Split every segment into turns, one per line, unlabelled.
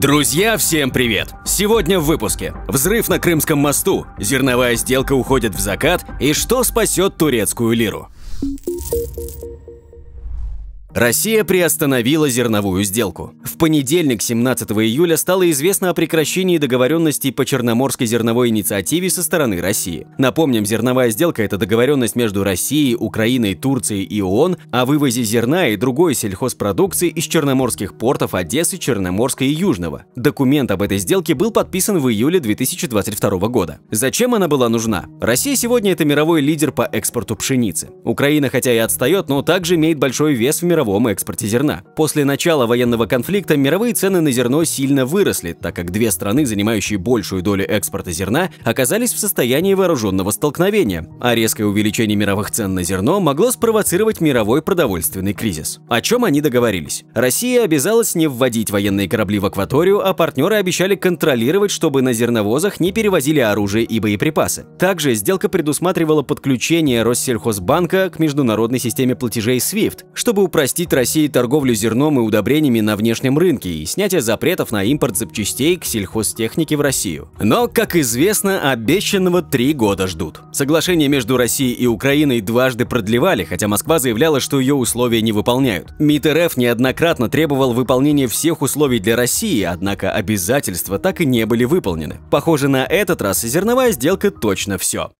Друзья, всем привет! Сегодня в выпуске. Взрыв на Крымском мосту, зерновая сделка уходит в закат и что спасет турецкую лиру. Россия приостановила зерновую сделку. В понедельник, 17 июля, стало известно о прекращении договоренностей по Черноморской зерновой инициативе со стороны России. Напомним, зерновая сделка – это договоренность между Россией, Украиной, Турцией и ООН о вывозе зерна и другой сельхозпродукции из черноморских портов Одессы, Черноморска и Южного. Документ об этой сделке был подписан в июле 2022 года. Зачем она была нужна? Россия сегодня – это мировой лидер по экспорту пшеницы. Украина хотя и отстает, но также имеет большой вес в мировой мировом экспорте зерна. После начала военного конфликта мировые цены на зерно сильно выросли, так как две страны, занимающие большую долю экспорта зерна, оказались в состоянии вооруженного столкновения, а резкое увеличение мировых цен на зерно могло спровоцировать мировой продовольственный кризис. О чем они договорились? Россия обязалась не вводить военные корабли в акваторию, а партнеры обещали контролировать, чтобы на зерновозах не перевозили оружие и боеприпасы. Также сделка предусматривала подключение Россельхозбанка к международной системе платежей SWIFT, чтобы упростить упростить России торговлю зерном и удобрениями на внешнем рынке и снятие запретов на импорт запчастей к сельхозтехнике в Россию. Но, как известно, обещанного три года ждут. Соглашение между Россией и Украиной дважды продлевали, хотя Москва заявляла, что ее условия не выполняют. МИД РФ неоднократно требовал выполнения всех условий для России, однако обязательства так и не были выполнены. Похоже, на этот раз зерновая сделка точно все.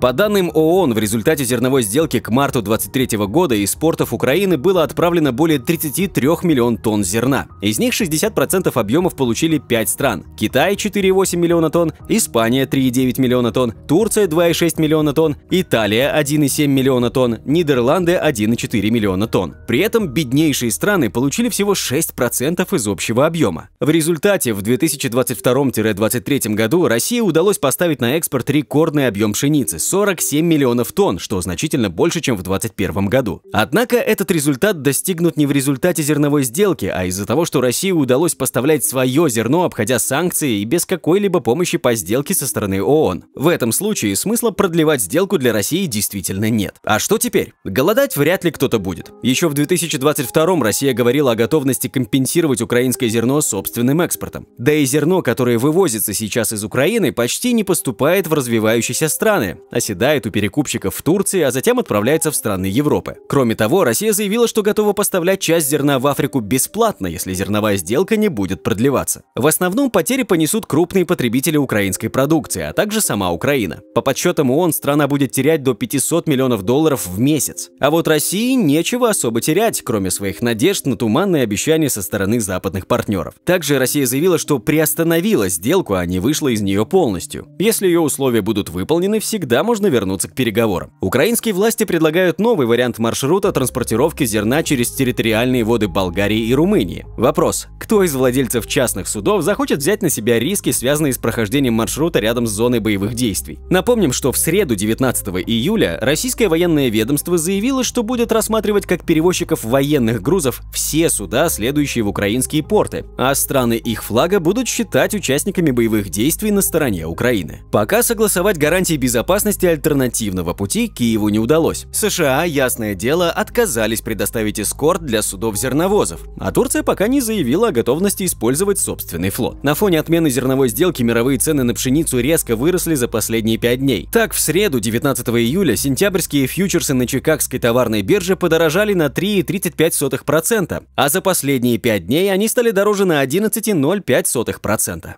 По данным ООН, в результате зерновой сделки к марту 2023 года из портов Украины было отправлено более 33 миллион тонн зерна. Из них 60% объемов получили 5 стран. Китай 4,8 миллиона тонн, Испания 3,9 миллиона тонн, Турция 2,6 миллиона тонн, Италия 1,7 миллиона тонн, Нидерланды 1,4 миллиона тонн. При этом беднейшие страны получили всего 6% из общего объема. В результате в 2022-2023 году России удалось поставить на экспорт рекордный объем пшеницы 47 миллионов тонн, что значительно больше, чем в 2021 году. Однако этот результат достигнут не в результате зерновой сделки, а из-за того, что России удалось поставлять свое зерно, обходя санкции и без какой-либо помощи по сделке со стороны ООН. В этом случае смысла продлевать сделку для России действительно нет. А что теперь? Голодать вряд ли кто-то будет. Еще в 2022 Россия говорила о готовности компенсировать украинское зерно собственным экспортом. Да и зерно, которое вывозится сейчас из Украины, почти не поступает в развивающиеся страны, оседает у перекупщиков в Турции, а затем отправляется в страны Европы. Кроме того, Россия заявила, что готова поставлять часть зерна в Африку бесплатно, если зерновая сделка не будет продлеваться. В основном потери понесут крупные потребители украинской продукции, а также сама Украина. По подсчетам ООН, страна будет терять до 500 миллионов долларов в месяц. А вот России нечего особо терять, кроме своих надежд на туманные обещания со стороны западных партнеров. Также Россия заявила, что приостановила сделку, а не вышла из нее полностью. Если ее условия будут выполнены, всегда можно вернуться к переговорам. Украинские власти предлагают новый вариант маршрута транспортировки зерна через территориальные воды Болгарии и Румынии. Вопрос, кто из владельцев частных судов захочет взять на себя риски, связанные с прохождением маршрута рядом с зоной боевых действий? Напомним, что в среду 19 июля российское военное ведомство заявило, что будет рассматривать как перевозчиков военных грузов все суда, следующие в украинские порты, а страны их флага будут считать участниками боевых действий на стороне Украины. Пока согласовать гарантии безопасности возможности альтернативного пути Киеву не удалось. США, ясное дело, отказались предоставить эскорт для судов зерновозов, а Турция пока не заявила о готовности использовать собственный флот. На фоне отмены зерновой сделки мировые цены на пшеницу резко выросли за последние пять дней. Так, в среду 19 июля сентябрьские фьючерсы на Чикагской товарной бирже подорожали на 3,35%, а за последние пять дней они стали дороже на 11,05%.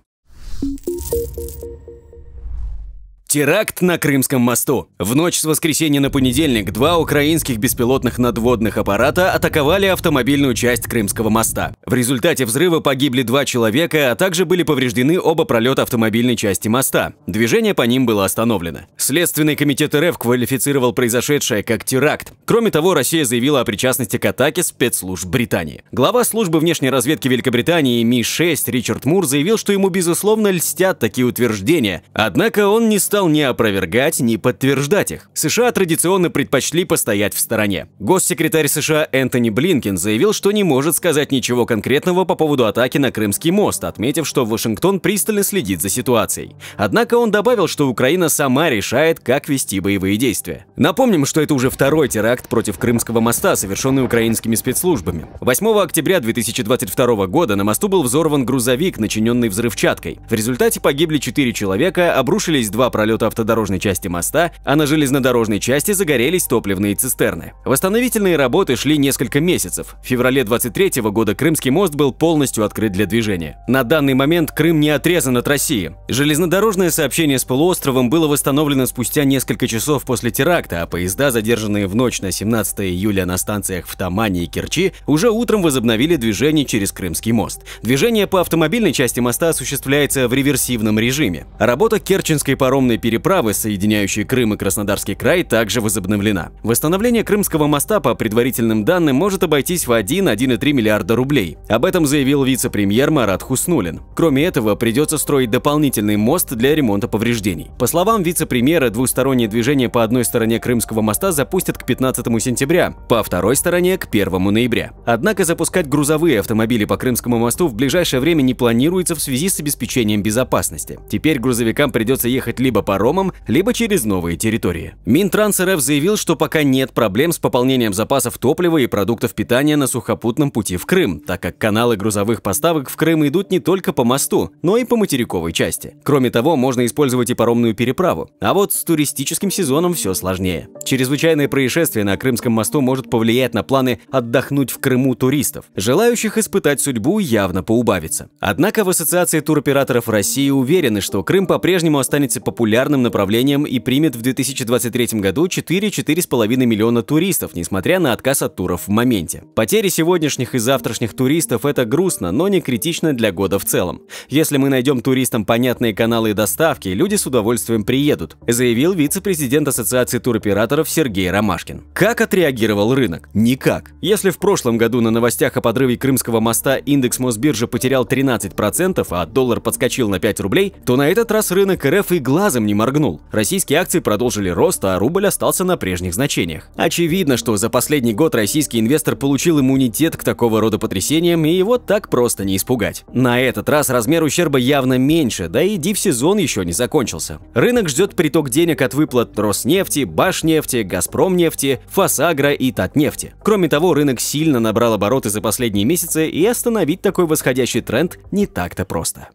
Теракт на Крымском мосту. В ночь с воскресенья на понедельник два украинских беспилотных надводных аппарата атаковали автомобильную часть Крымского моста. В результате взрыва погибли два человека, а также были повреждены оба пролета автомобильной части моста. Движение по ним было остановлено. Следственный комитет РФ квалифицировал произошедшее как теракт. Кроме того, Россия заявила о причастности к атаке спецслужб Британии. Глава службы внешней разведки Великобритании МИ-6 Ричард Мур заявил, что ему безусловно льстят такие утверждения. Однако он не стал стал ни опровергать, ни подтверждать их. США традиционно предпочли постоять в стороне. Госсекретарь США Энтони Блинкен заявил, что не может сказать ничего конкретного по поводу атаки на Крымский мост, отметив, что Вашингтон пристально следит за ситуацией. Однако он добавил, что Украина сама решает, как вести боевые действия. Напомним, что это уже второй теракт против Крымского моста, совершенный украинскими спецслужбами. 8 октября 2022 года на мосту был взорван грузовик, начиненный взрывчаткой. В результате погибли четыре человека, обрушились два пролета самолета автодорожной части моста, а на железнодорожной части загорелись топливные цистерны. Восстановительные работы шли несколько месяцев. В феврале 23 года Крымский мост был полностью открыт для движения. На данный момент Крым не отрезан от России. Железнодорожное сообщение с полуостровом было восстановлено спустя несколько часов после теракта, а поезда, задержанные в ночь на 17 июля на станциях в Тамане и Керчи, уже утром возобновили движение через Крымский мост. Движение по автомобильной части моста осуществляется в реверсивном режиме. Работа Керченской паромной железной переправы, соединяющей Крым и Краснодарский край, также возобновлена. Восстановление Крымского моста, по предварительным данным, может обойтись в 1-1,3 миллиарда рублей. Об этом заявил вице-премьер Марат Хуснулин. Кроме этого, придется строить дополнительный мост для ремонта повреждений. По словам вице-премьера, двустороннее движение по одной стороне Крымского моста запустят к 15 сентября, по второй стороне – к 1 ноября. Однако запускать грузовые автомобили по Крымскому мосту в ближайшее время не планируется в связи с обеспечением безопасности. Теперь грузовикам придется ехать либо паромам, либо через новые территории. Минтранс РФ заявил, что пока нет проблем с пополнением запасов топлива и продуктов питания на сухопутном пути в Крым, так как каналы грузовых поставок в Крым идут не только по мосту, но и по материковой части. Кроме того, можно использовать и паромную переправу. А вот с туристическим сезоном все сложнее. Чрезвычайное происшествие на Крымском мосту может повлиять на планы отдохнуть в Крыму туристов. Желающих испытать судьбу явно поубавится. Однако в Ассоциации туроператоров России уверены, что Крым по-прежнему останется популярным популярным направлением и примет в 2023 году 4-4,5 миллиона туристов, несмотря на отказ от туров в моменте. Потери сегодняшних и завтрашних туристов – это грустно, но не критично для года в целом. Если мы найдем туристам понятные каналы доставки, люди с удовольствием приедут, заявил вице-президент Ассоциации туроператоров Сергей Ромашкин. Как отреагировал рынок? Никак. Если в прошлом году на новостях о подрыве Крымского моста индекс Мосбиржи потерял 13%, а доллар подскочил на 5 рублей, то на этот раз рынок РФ и глазом не моргнул. Российские акции продолжили рост, а рубль остался на прежних значениях. Очевидно, что за последний год российский инвестор получил иммунитет к такого рода потрясениям, и его так просто не испугать. На этот раз размер ущерба явно меньше, да и див-сезон еще не закончился. Рынок ждет приток денег от выплат Роснефти, Башнефти, Газпромнефти, Фасагра и Татнефти. Кроме того, рынок сильно набрал обороты за последние месяцы, и остановить такой восходящий тренд не так-то просто.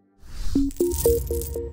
Thank you.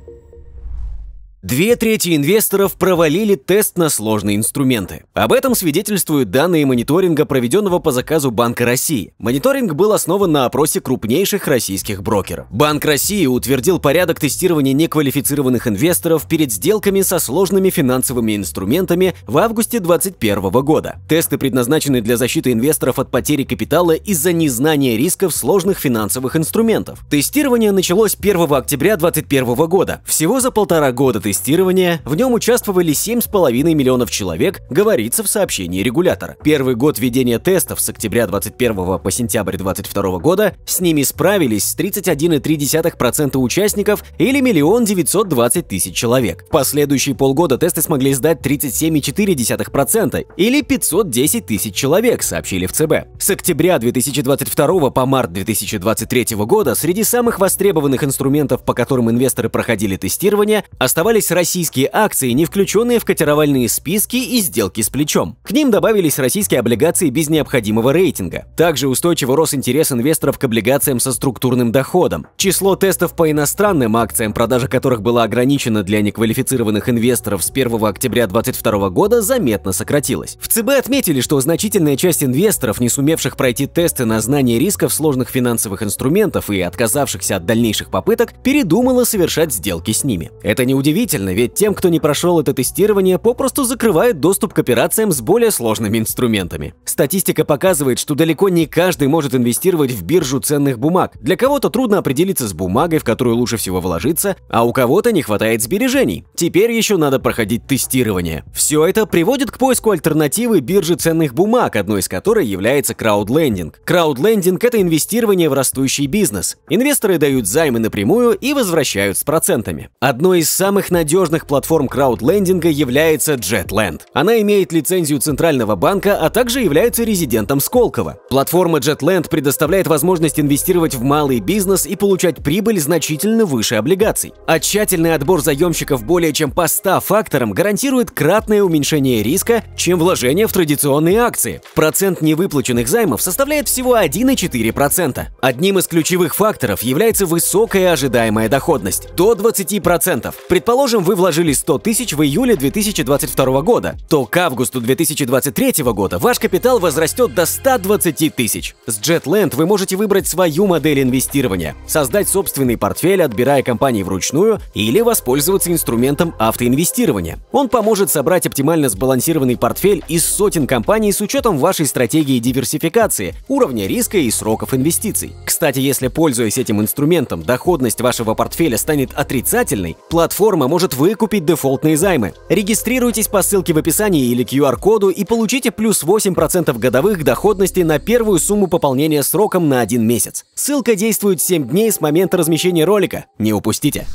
Две трети инвесторов провалили тест на сложные инструменты. Об этом свидетельствуют данные мониторинга, проведенного по заказу Банка России. Мониторинг был основан на опросе крупнейших российских брокеров. Банк России утвердил порядок тестирования неквалифицированных инвесторов перед сделками со сложными финансовыми инструментами в августе 2021 года. Тесты предназначены для защиты инвесторов от потери капитала из-за незнания рисков сложных финансовых инструментов. Тестирование началось 1 октября 2021 года. Всего за полтора года тестирования тестирования, в нем участвовали 7,5 миллионов человек, говорится в сообщении регулятора. Первый год ведения тестов с октября 21 по сентябрь 2022 года с ними справились 31,3% участников или 1 920 000 человек. В последующие полгода тесты смогли сдать 37,4% или 510 тысяч человек, сообщили в ЦБ. С октября 2022 по март 2023 года среди самых востребованных инструментов, по которым инвесторы проходили тестирование, оставались добавились российские акции, не включенные в котировальные списки и сделки с плечом. К ним добавились российские облигации без необходимого рейтинга. Также устойчиво рос интерес инвесторов к облигациям со структурным доходом. Число тестов по иностранным акциям, продажа которых была ограничена для неквалифицированных инвесторов с 1 октября 2022 года, заметно сократилось. В ЦБ отметили, что значительная часть инвесторов, не сумевших пройти тесты на знание рисков сложных финансовых инструментов и отказавшихся от дальнейших попыток, передумала совершать сделки с ними. Это неудивительно Неудивительно, ведь тем, кто не прошел это тестирование, попросту закрывает доступ к операциям с более сложными инструментами. Статистика показывает, что далеко не каждый может инвестировать в биржу ценных бумаг. Для кого-то трудно определиться с бумагой, в которую лучше всего вложиться, а у кого-то не хватает сбережений. Теперь еще надо проходить тестирование. Все это приводит к поиску альтернативы биржи ценных бумаг, одной из которой является краудлендинг. Краудлендинг – это инвестирование в растущий бизнес. Инвесторы дают займы напрямую и возвращают с процентами. Одно из самых надежных платформ краудлендинга является JetLand. Она имеет лицензию Центрального банка, а также является резидентом Сколково. Платформа JetLand предоставляет возможность инвестировать в малый бизнес и получать прибыль значительно выше облигаций. А тщательный отбор заемщиков более чем по 100 факторам гарантирует кратное уменьшение риска, чем вложение в традиционные акции. Процент невыплаченных займов составляет всего 1,4%. Одним из ключевых факторов является высокая ожидаемая доходность – до 20%. Предположим, Предположим, вы вложили 100 тысяч в июле 2022 года, то к августу 2023 года ваш капитал возрастет до 120 тысяч. С JetLand вы можете выбрать свою модель инвестирования, создать собственный портфель, отбирая компании вручную, или воспользоваться инструментом автоинвестирования. Он поможет собрать оптимально сбалансированный портфель из сотен компаний с учетом вашей стратегии диверсификации, уровня риска и сроков инвестиций. Кстати, если пользуясь этим инструментом доходность вашего портфеля станет отрицательной, платформа может поможет выкупить дефолтные займы. Регистрируйтесь по ссылке в описании или QR-коду и получите плюс 8% годовых доходности на первую сумму пополнения сроком на один месяц. Ссылка действует 7 дней с момента размещения ролика. Не упустите!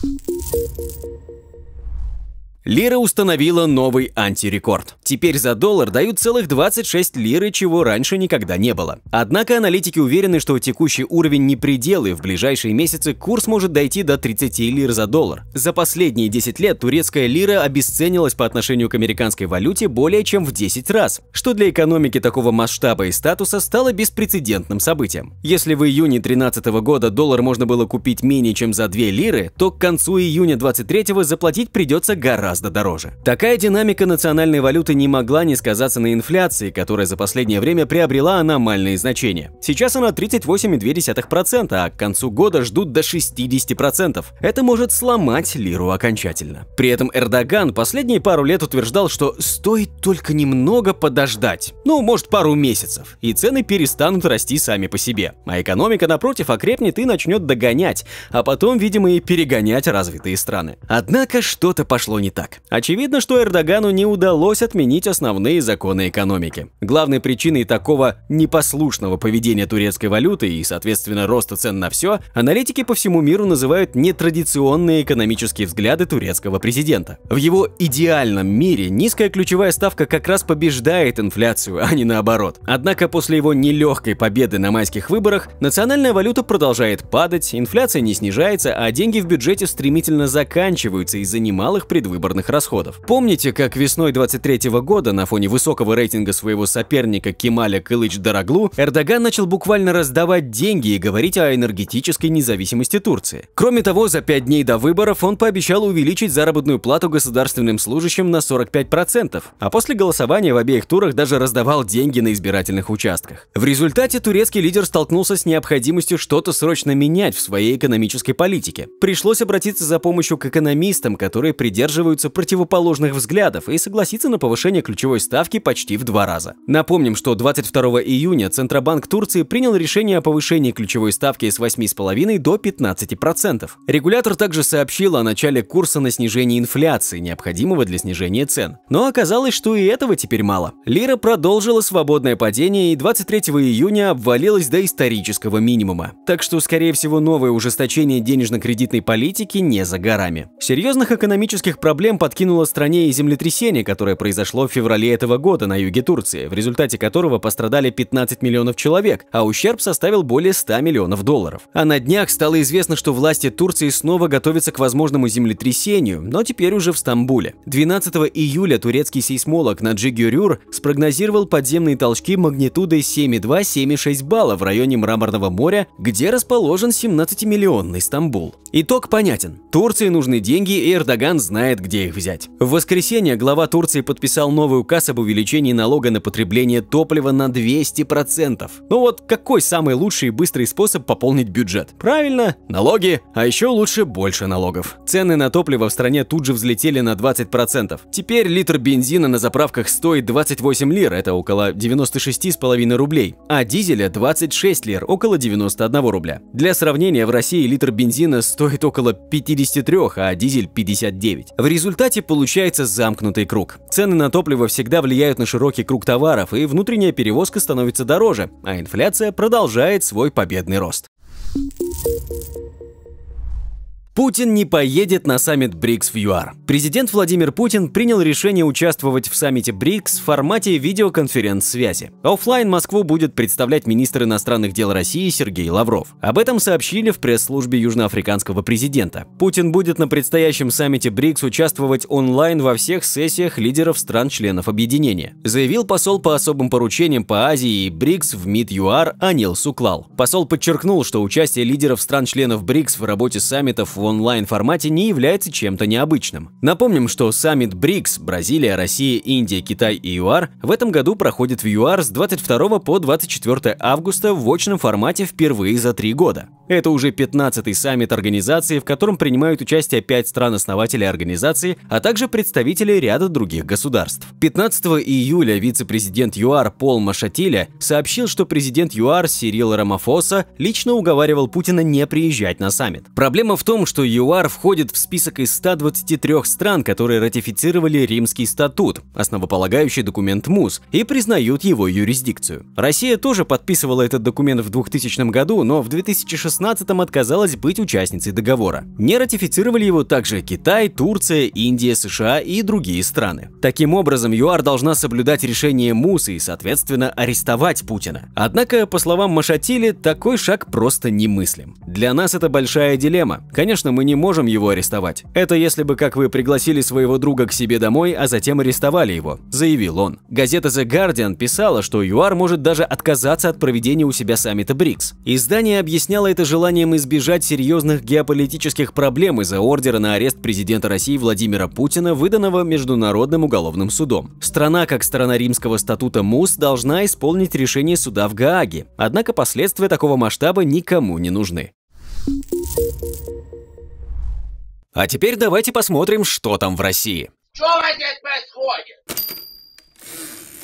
Лира установила новый антирекорд. Теперь за доллар дают целых 26 лиры, чего раньше никогда не было. Однако аналитики уверены, что текущий уровень не предел, и в ближайшие месяцы курс может дойти до 30 лир за доллар. За последние 10 лет турецкая лира обесценилась по отношению к американской валюте более чем в 10 раз, что для экономики такого масштаба и статуса стало беспрецедентным событием. Если в июне 2013 года доллар можно было купить менее чем за 2 лиры, то к концу июня 2023 заплатить придется гораздо гораздо дороже. Такая динамика национальной валюты не могла не сказаться на инфляции, которая за последнее время приобрела аномальные значения. Сейчас она 38,2%, а к концу года ждут до 60%. Это может сломать лиру окончательно. При этом Эрдоган последние пару лет утверждал, что стоит только немного подождать, ну, может, пару месяцев, и цены перестанут расти сами по себе. А экономика, напротив, окрепнет и начнет догонять, а потом, видимо, и перегонять развитые страны. Однако что-то пошло не так так. Очевидно, что Эрдогану не удалось отменить основные законы экономики. Главной причиной такого непослушного поведения турецкой валюты и, соответственно, роста цен на все, аналитики по всему миру называют нетрадиционные экономические взгляды турецкого президента. В его идеальном мире низкая ключевая ставка как раз побеждает инфляцию, а не наоборот. Однако после его нелегкой победы на майских выборах национальная валюта продолжает падать, инфляция не снижается, а деньги в бюджете стремительно заканчиваются из-за немалых предвыборных транспортных расходов. Помните, как весной 23 года на фоне высокого рейтинга своего соперника Кемаля Кылыч Дороглу Эрдоган начал буквально раздавать деньги и говорить о энергетической независимости Турции. Кроме того, за пять дней до выборов он пообещал увеличить заработную плату государственным служащим на 45%, а после голосования в обеих турах даже раздавал деньги на избирательных участках. В результате турецкий лидер столкнулся с необходимостью что-то срочно менять в своей экономической политике. Пришлось обратиться за помощью к экономистам, которые придерживаются столкнутся противоположных взглядов и согласиться на повышение ключевой ставки почти в два раза. Напомним, что 22 июня Центробанк Турции принял решение о повышении ключевой ставки с 8,5 до 15%. Регулятор также сообщил о начале курса на снижение инфляции, необходимого для снижения цен. Но оказалось, что и этого теперь мало. Лира продолжила свободное падение и 23 июня обвалилась до исторического минимума. Так что, скорее всего, новое ужесточение денежно-кредитной политики не за горами. Серьезных экономических проблем тем подкинуло стране и землетрясение, которое произошло в феврале этого года на юге Турции, в результате которого пострадали 15 миллионов человек, а ущерб составил более 100 миллионов долларов. А на днях стало известно, что власти Турции снова готовятся к возможному землетрясению, но теперь уже в Стамбуле. 12 июля турецкий сейсмолог Наджи Рюр спрогнозировал подземные толчки магнитудой 7,2-7,6 балла в районе Мраморного моря, где расположен 17-миллионный Стамбул. Итог понятен. Турции нужны деньги, и Эрдоган знает, где их взять. В воскресенье глава Турции подписал новый указ об увеличении налога на потребление топлива на 200%. Ну вот какой самый лучший и быстрый способ пополнить бюджет? Правильно, налоги, а еще лучше больше налогов. Цены на топливо в стране тут же взлетели на 20%. Теперь литр бензина на заправках стоит 28 лир, это около 96,5 рублей, а дизеля 26 лир, около 91 рубля. Для сравнения, в России литр бензина стоит стоит около 53, а дизель 59. В результате получается замкнутый круг. Цены на топливо всегда влияют на широкий круг товаров, и внутренняя перевозка становится дороже, а инфляция продолжает свой победный рост. Путин не поедет на саммит БРИКС в ЮАР. Президент Владимир Путин принял решение участвовать в саммите БРИКС в формате видеоконференц-связи. Оффлайн Москву будет представлять министр иностранных дел России Сергей Лавров. Об этом сообщили в пресс-службе южноафриканского президента. Путин будет на предстоящем саммите БРИКС участвовать онлайн во всех сессиях лидеров стран-членов объединения, заявил посол по особым поручениям по Азии и БРИКС в МИД ЮАР Анил Суклал. Посол подчеркнул, что участие лидеров стран-членов БРИКС в работе саммитов в онлайн-формате не является чем-то необычным. Напомним, что саммит БРИКС – Бразилия, Россия, Индия, Китай и ЮАР – в этом году проходит в ЮАР с 22 по 24 августа в очном формате впервые за три года. Это уже 15-й саммит организации, в котором принимают участие 5 стран-основателей организации, а также представители ряда других государств. 15 июля вице-президент ЮАР Пол Машатиля сообщил, что президент ЮАР Сирил Рамафоса лично уговаривал Путина не приезжать на саммит. Проблема в том, что ЮАР входит в список из 123 стран, которые ратифицировали Римский статут, основополагающий документ МУС, и признают его юрисдикцию. Россия тоже подписывала этот документ в 2000 году, но в 2016 отказалась быть участницей договора. Не ратифицировали его также Китай, Турция, Индия, США и другие страны. Таким образом, ЮАР должна соблюдать решение МУС и, соответственно, арестовать Путина. Однако, по словам Машатили, такой шаг просто немыслим. Для нас это большая дилемма. Конечно, конечно, мы не можем его арестовать. Это если бы как вы пригласили своего друга к себе домой, а затем арестовали его», – заявил он. Газета The Guardian писала, что ЮАР может даже отказаться от проведения у себя саммита БРИКС. Издание объясняло это желанием избежать серьезных геополитических проблем из-за ордера на арест президента России Владимира Путина, выданного Международным уголовным судом. Страна, как страна римского статута МУС, должна исполнить решение суда в Гааге. Однако последствия такого масштаба никому не нужны. А теперь давайте посмотрим, что там в России. Что здесь происходит?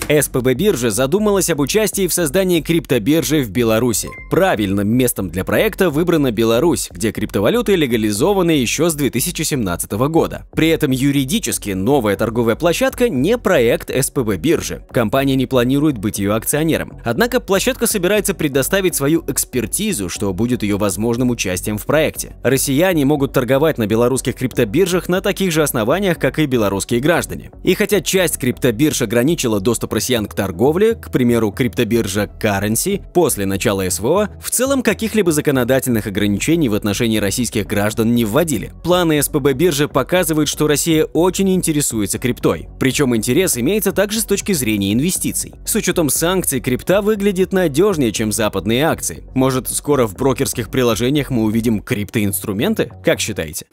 СПБ биржа задумалась об участии в создании криптобиржи в Беларуси. Правильным местом для проекта выбрана Беларусь, где криптовалюты легализованы еще с 2017 года. При этом юридически новая торговая площадка не проект СПБ биржи. Компания не планирует быть ее акционером. Однако площадка собирается предоставить свою экспертизу, что будет ее возможным участием в проекте. Россияне могут торговать на белорусских криптобиржах на таких же основаниях, как и белорусские граждане. И хотя часть криптобирж ограничила доступ россиян к торговле, к примеру, криптобиржа Currency, после начала СВО, в целом каких-либо законодательных ограничений в отношении российских граждан не вводили. Планы СПБ биржи показывают, что Россия очень интересуется криптой. Причем интерес имеется также с точки зрения инвестиций. С учетом санкций крипта выглядит надежнее, чем западные акции. Может, скоро в брокерских приложениях мы увидим криптоинструменты? Как считаете?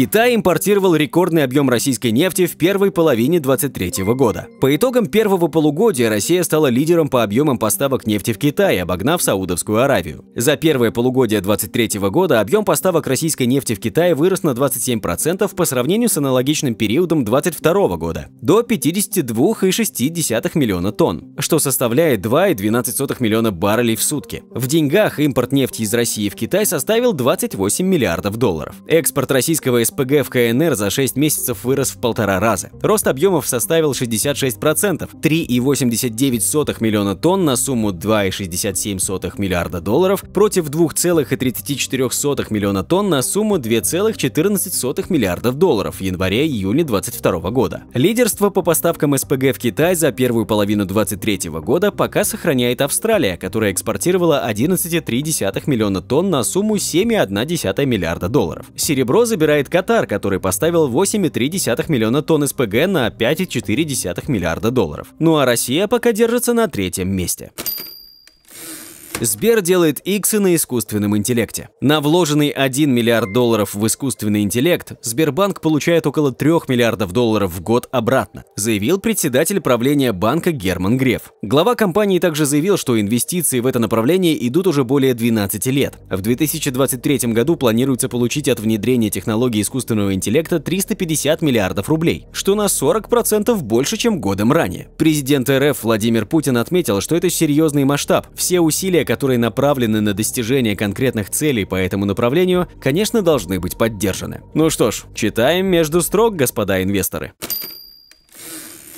Китай импортировал рекордный объем российской нефти в первой половине 2023 года. По итогам первого полугодия Россия стала лидером по объемам поставок нефти в Китай, обогнав Саудовскую Аравию. За первое полугодие 2023 года объем поставок российской нефти в Китай вырос на 27% по сравнению с аналогичным периодом 2022 года – до 52,6 миллиона тонн, что составляет 2,12 миллиона баррелей в сутки. В деньгах импорт нефти из России в Китай составил 28 миллиардов долларов. Экспорт российского СПГ в КНР за 6 месяцев вырос в полтора раза. Рост объемов составил 66%, 3,89 миллиона тонн на сумму 2,67 миллиарда долларов против 2,34 миллиона тонн на сумму 2,14 миллиардов долларов в январе-июне 2022 года. Лидерство по поставкам СПГ в Китай за первую половину 2023 года пока сохраняет Австралия, которая экспортировала 11,3 миллиона тонн на сумму 7,1 миллиарда долларов. Серебро забирает Катар, который поставил 8,3 миллиона тонн СПГ на 5,4 миллиарда долларов. Ну а Россия пока держится на третьем месте. Сбер делает иксы на искусственном интеллекте. На вложенный 1 миллиард долларов в искусственный интеллект Сбербанк получает около 3 миллиардов долларов в год обратно, заявил председатель правления банка Герман Греф. Глава компании также заявил, что инвестиции в это направление идут уже более 12 лет. В 2023 году планируется получить от внедрения технологий искусственного интеллекта 350 миллиардов рублей, что на 40% больше, чем годом ранее. Президент РФ Владимир Путин отметил, что это серьезный масштаб, все усилия усилия, которые направлены на достижение конкретных целей по этому направлению, конечно, должны быть поддержаны. Ну что ж, читаем между строк, господа инвесторы.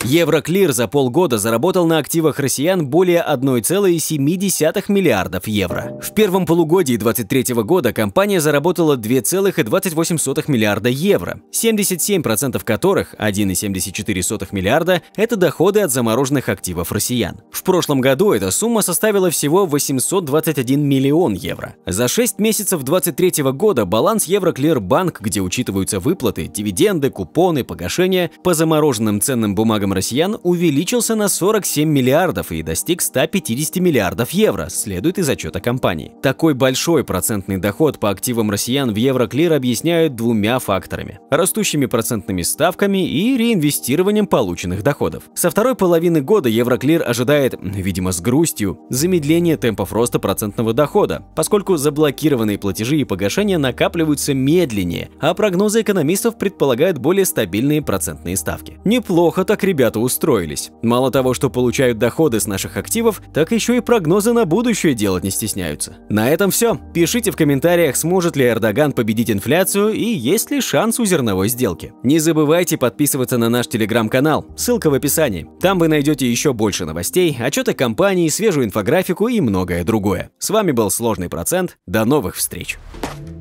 Евроклир за полгода заработал на активах россиян более 1,7 миллиардов евро. В первом полугодии 2023 года компания заработала 2,28 миллиарда евро, 77% которых, 1,74 миллиарда, это доходы от замороженных активов россиян. В прошлом году эта сумма составила всего 821 миллион евро. За 6 месяцев 2023 года баланс Евроклир Банк, где учитываются выплаты, дивиденды, купоны, погашения по замороженным ценным бумагам россиян увеличился на 47 миллиардов и достиг 150 миллиардов евро, следует из отчета компании. Такой большой процентный доход по активам россиян в Евроклир объясняют двумя факторами – растущими процентными ставками и реинвестированием полученных доходов. Со второй половины года Евроклир ожидает, видимо с грустью, замедление темпов роста процентного дохода, поскольку заблокированные платежи и погашения накапливаются медленнее, а прогнозы экономистов предполагают более стабильные процентные ставки. Неплохо так, ребята ребята устроились. Мало того, что получают доходы с наших активов, так еще и прогнозы на будущее делать не стесняются. На этом все. Пишите в комментариях, сможет ли Эрдоган победить инфляцию и есть ли шанс у зерновой сделки. Не забывайте подписываться на наш телеграм-канал, ссылка в описании. Там вы найдете еще больше новостей, отчеты компании, свежую инфографику и многое другое. С вами был Сложный Процент, до новых встреч! Thank